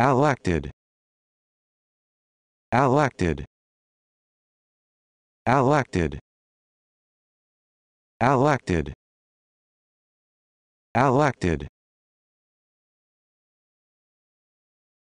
elected elected elected elected elected